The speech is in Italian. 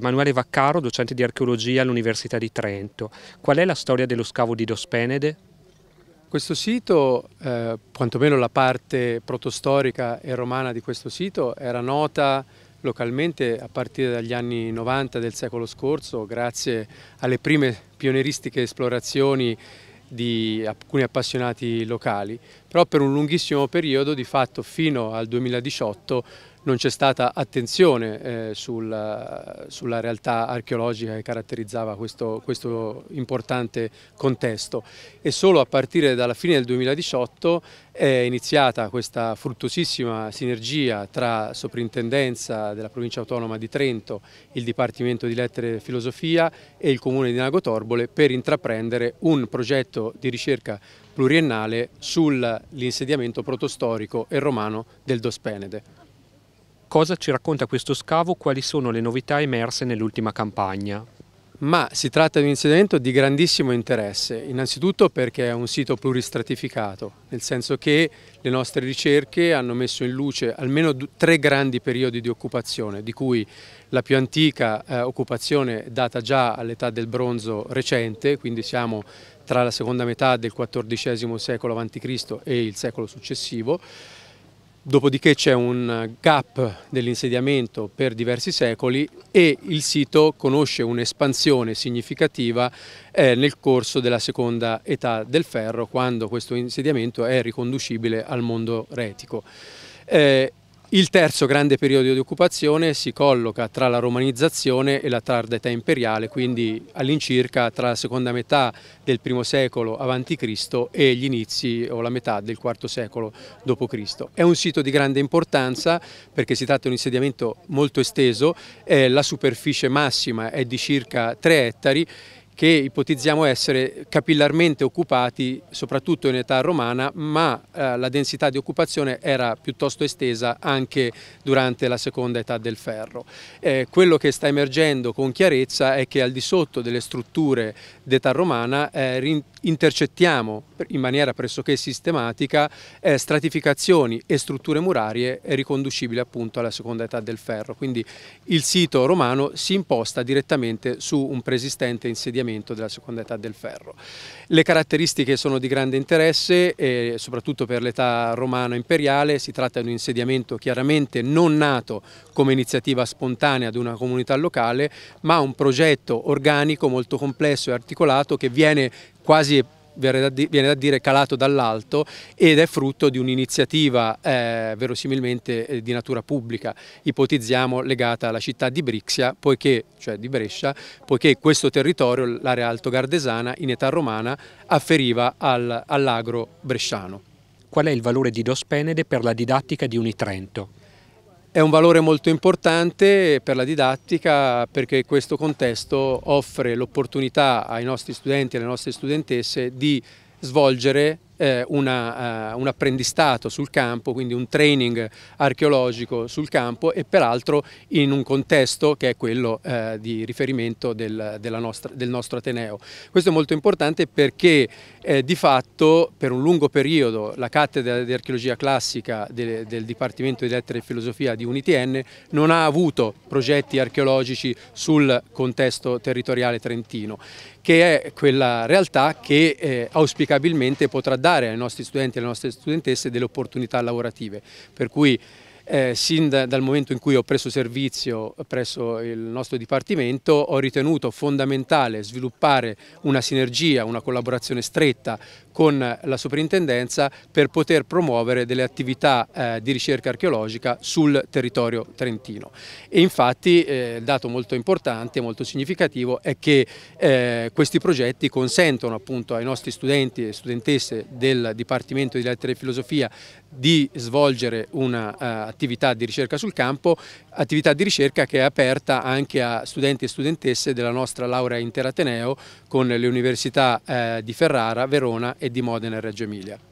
Emanuele Vaccaro, docente di archeologia all'Università di Trento. Qual è la storia dello scavo di Dospenede? Questo sito, eh, quantomeno la parte protostorica e romana di questo sito, era nota localmente a partire dagli anni 90 del secolo scorso, grazie alle prime pionieristiche esplorazioni di alcuni appassionati locali però per un lunghissimo periodo di fatto fino al 2018 non c'è stata attenzione eh, sul, sulla realtà archeologica che caratterizzava questo, questo, importante contesto e solo a partire dalla fine del 2018 è iniziata questa fruttuosissima sinergia tra soprintendenza della provincia autonoma di Trento, il Dipartimento di Lettere e Filosofia e il Comune di Nago Torbole per intraprendere un progetto di ricerca pluriennale sull'insediamento protostorico e romano del Dospenede. Cosa ci racconta questo scavo? Quali sono le novità emerse nell'ultima campagna? ma si tratta di un insediamento di grandissimo interesse, innanzitutto perché è un sito pluristratificato, nel senso che le nostre ricerche hanno messo in luce almeno tre grandi periodi di occupazione, di cui la più antica eh, occupazione data già all'età del bronzo recente, quindi siamo tra la seconda metà del XIV secolo a.C. e il secolo successivo, dopodiché c'è un gap dell'insediamento per diversi secoli e il sito conosce un'espansione significativa eh, nel corso della seconda età del ferro, quando questo insediamento è riconducibile al mondo retico. Eh, il terzo grande periodo di occupazione si colloca tra la romanizzazione e la tarda età imperiale, quindi all'incirca tra la seconda metà del I secolo a.C. e gli inizi o la metà del IV secolo d.C. È un sito di grande importanza perché si tratta di un insediamento molto esteso, eh, la superficie massima è di circa 3 ettari che ipotizziamo essere capillarmente occupati soprattutto in età romana, ma eh, la densità di occupazione era piuttosto estesa anche durante la seconda età del ferro. Eh, quello che sta emergendo con chiarezza è che al di sotto delle strutture d'età romana eh, intercettiamo in maniera pressoché sistematica eh, stratificazioni e strutture murarie riconducibili appunto alla seconda età del ferro. Quindi il sito romano si imposta direttamente su un preesistente insediamento trattamento della seconda età del ferro. Le caratteristiche sono di grande interesse, eh, soprattutto per l'età romana imperiale si tratta di un insediamento chiaramente non nato come iniziativa spontanea di una comunità locale, ma un progetto organico molto complesso e articolato che viene quasi viene da, dire calato dall'alto ed è frutto di un'iniziativa eh, verosimilmente eh, di natura pubblica, ipotizziamo legata alla città di Brixia, poiché, cioè di Brescia, poiché questo territorio, l'area alto-gardesana, in età romana afferiva al, all'agro bresciano. Qual è il valore di Dos Penede per la didattica di Unitrento? È un valore molto importante per la didattica perché questo contesto offre l'opportunità ai nostri studenti e alle nostre studentesse di svolgere eh, una, uh, un apprendistato sul campo, quindi un training archeologico sul campo e peraltro in un contesto che è quello eh, di riferimento del, nostra, del, nostro Ateneo. Questo è molto importante perché eh, di fatto per un lungo periodo la cattedra di archeologia classica de, del Dipartimento di Lettere e Filosofia di UNITN non ha avuto progetti archeologici sul contesto territoriale trentino, che è quella realtà che eh, auspicabilmente potrà dare dare ai nostri studenti e alle nostre studentesse delle opportunità lavorative, per cui eh, sin da, dal momento in cui ho preso servizio presso il nostro Dipartimento ho ritenuto fondamentale sviluppare una sinergia, una collaborazione stretta con la Soprintendenza per poter promuovere delle attività eh, di ricerca archeologica sul territorio trentino. E infatti eh, il dato molto importante, molto significativo è che eh, questi progetti consentono appunto ai nostri studenti e studentesse del Dipartimento di Lettere e Filosofia di svolgere una eh, attività di ricerca sul campo, attività di ricerca che è aperta anche a studenti e studentesse della nostra laurea interateneo con le università eh, di Ferrara, Verona e di Modena e Reggio Emilia.